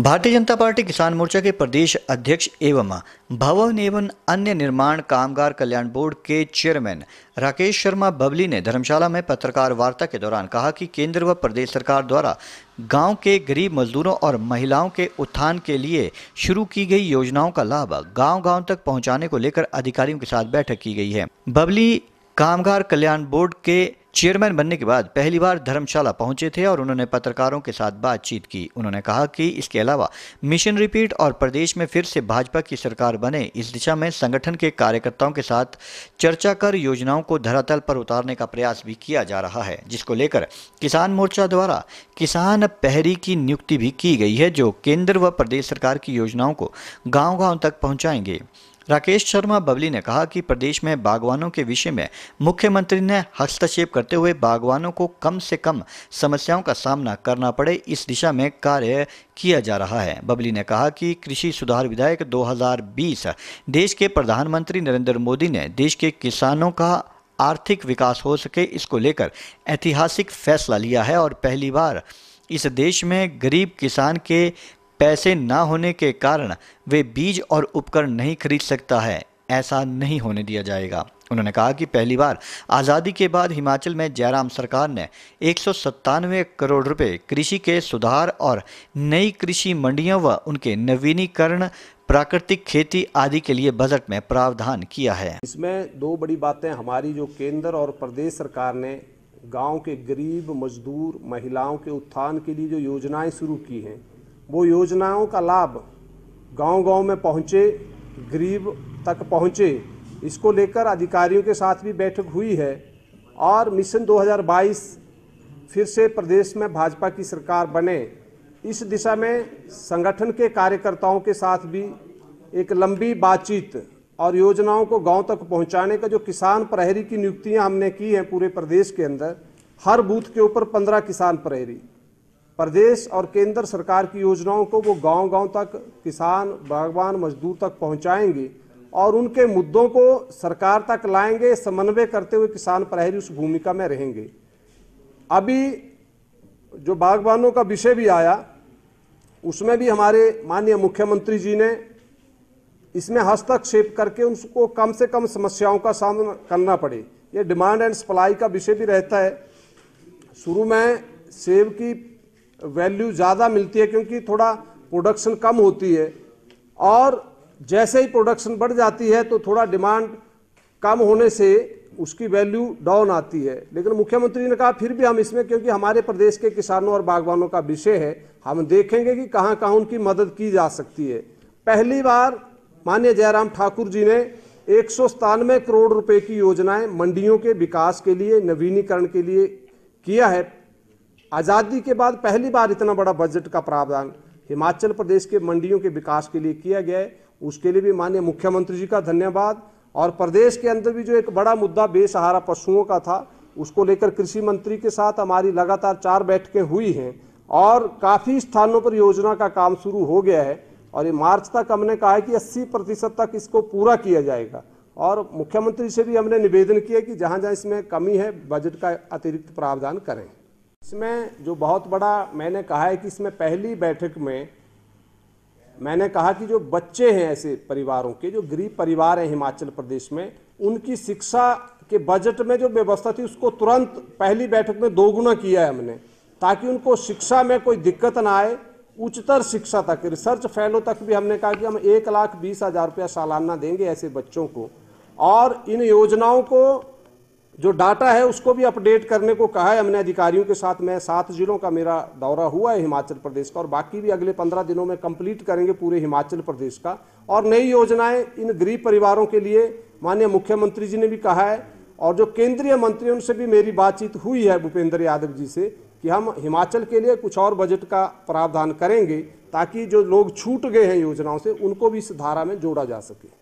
भारतीय जनता पार्टी किसान मोर्चा के प्रदेश अध्यक्ष एवं भवन एवं अन्य निर्माण कामगार कल्याण बोर्ड के चेयरमैन राकेश शर्मा बबली ने धर्मशाला में पत्रकार वार्ता के दौरान कहा कि केंद्र व प्रदेश सरकार द्वारा गांव के गरीब मजदूरों और महिलाओं के उत्थान के लिए शुरू की गई योजनाओं का लाभ गाँव गाँव तक पहुँचाने को लेकर अधिकारियों के साथ बैठक की गई है बबली कामगार कल्याण बोर्ड के चेयरमैन बनने के बाद पहली बार धर्मशाला पहुंचे थे और उन्होंने पत्रकारों के साथ बातचीत की उन्होंने कहा कि इसके अलावा मिशन रिपीट और प्रदेश में फिर से भाजपा की सरकार बने इस दिशा में संगठन के कार्यकर्ताओं के साथ चर्चा कर योजनाओं को धरातल पर उतारने का प्रयास भी किया जा रहा है जिसको लेकर किसान मोर्चा द्वारा किसान पहरी की नियुक्ति भी की गई है जो केंद्र व प्रदेश सरकार की योजनाओं को गाँव गाँव तक पहुँचाएंगे राकेश शर्मा बबली ने कहा कि प्रदेश में बागवानों के विषय में मुख्यमंत्री ने हस्तक्षेप करते हुए बागवानों को कम से कम समस्याओं का सामना करना पड़े इस दिशा में कार्य किया जा रहा है बबली ने कहा कि कृषि सुधार विधेयक 2020 देश के प्रधानमंत्री नरेंद्र मोदी ने देश के किसानों का आर्थिक विकास हो सके इसको लेकर ऐतिहासिक फैसला लिया है और पहली बार इस देश में गरीब किसान के पैसे ना होने के कारण वे बीज और उपकरण नहीं खरीद सकता है ऐसा नहीं होने दिया जाएगा उन्होंने कहा कि पहली बार आज़ादी के बाद हिमाचल में जयराम सरकार ने एक करोड़ रुपए कृषि के सुधार और नई कृषि मंडियों व उनके नवीनीकरण प्राकृतिक खेती आदि के लिए बजट में प्रावधान किया है इसमें दो बड़ी बातें हमारी जो केंद्र और प्रदेश सरकार ने गाँव के गरीब मजदूर महिलाओं के उत्थान के लिए जो योजनाएं शुरू की हैं वो योजनाओं का लाभ गांव-गांव में पहुंचे गरीब तक पहुंचे इसको लेकर अधिकारियों के साथ भी बैठक हुई है और मिशन 2022 फिर से प्रदेश में भाजपा की सरकार बने इस दिशा में संगठन के कार्यकर्ताओं के साथ भी एक लंबी बातचीत और योजनाओं को गांव तक पहुंचाने का जो किसान प्रहरी की नियुक्तियां हमने की हैं पूरे प्रदेश के अंदर हर बूथ के ऊपर पंद्रह किसान प्रहरी प्रदेश और केंद्र सरकार की योजनाओं को वो गांव-गांव तक किसान बागवान मजदूर तक पहुंचाएंगे और उनके मुद्दों को सरकार तक लाएंगे समन्वय करते हुए किसान प्रहरी उस भूमिका में रहेंगे अभी जो बागवानों का विषय भी आया उसमें भी हमारे माननीय मुख्यमंत्री जी ने इसमें हस्तक्षेप करके उनको कम से कम समस्याओं का सामना करना पड़े ये डिमांड एंड सप्लाई का विषय भी रहता है शुरू में सेब की वैल्यू ज़्यादा मिलती है क्योंकि थोड़ा प्रोडक्शन कम होती है और जैसे ही प्रोडक्शन बढ़ जाती है तो थोड़ा डिमांड कम होने से उसकी वैल्यू डाउन आती है लेकिन मुख्यमंत्री ने कहा फिर भी हम इसमें क्योंकि हमारे प्रदेश के किसानों और बागवानों का विषय है हम देखेंगे कि कहाँ कहाँ उनकी मदद की जा सकती है पहली बार माननीय जयराम ठाकुर जी ने एक करोड़ रुपए की योजनाएं मंडियों के विकास के लिए नवीनीकरण के लिए किया है आज़ादी के बाद पहली बार इतना बड़ा बजट का प्रावधान हिमाचल प्रदेश के मंडियों के विकास के लिए किया गया है उसके लिए भी माननीय मुख्यमंत्री जी का धन्यवाद और प्रदेश के अंदर भी जो एक बड़ा मुद्दा बेसहारा पशुओं का था उसको लेकर कृषि मंत्री के साथ हमारी लगातार चार बैठकें हुई हैं और काफ़ी स्थानों पर योजना का काम शुरू हो गया है और ये मार्च तक हमने कहा है कि 80 प्रतिशत तक इसको पूरा किया जाएगा और मुख्यमंत्री से भी हमने निवेदन किया कि जहाँ जहाँ इसमें कमी है बजट का अतिरिक्त प्रावधान करें इसमें जो बहुत बड़ा मैंने कहा है कि इसमें पहली बैठक में मैंने कहा कि जो बच्चे हैं ऐसे परिवारों के जो गरीब परिवार हैं हिमाचल प्रदेश में उनकी शिक्षा के बजट में जो व्यवस्था थी उसको तुरंत पहली बैठक में दोगुना किया है हमने ताकि उनको शिक्षा में कोई दिक्कत ना आए उच्चतर शिक्षा तक रिसर्च फेलो तक भी हमने कहा कि हम एक लाख बीस हज़ार रुपया सालाना देंगे ऐसे बच्चों को और इन योजनाओं को जो डाटा है उसको भी अपडेट करने को कहा है हमने अधिकारियों के साथ मैं सात जिलों का मेरा दौरा हुआ है हिमाचल प्रदेश का और बाकी भी अगले पंद्रह दिनों में कंप्लीट करेंगे पूरे हिमाचल प्रदेश का और नई योजनाएं इन गरीब परिवारों के लिए माननीय मुख्यमंत्री जी ने भी कहा है और जो केंद्रीय मंत्री उनसे भी मेरी बातचीत हुई है भूपेंद्र यादव जी से कि हम हिमाचल के लिए कुछ और बजट का प्रावधान करेंगे ताकि जो लोग छूट गए हैं योजनाओं से उनको भी इस धारा में जोड़ा जा सके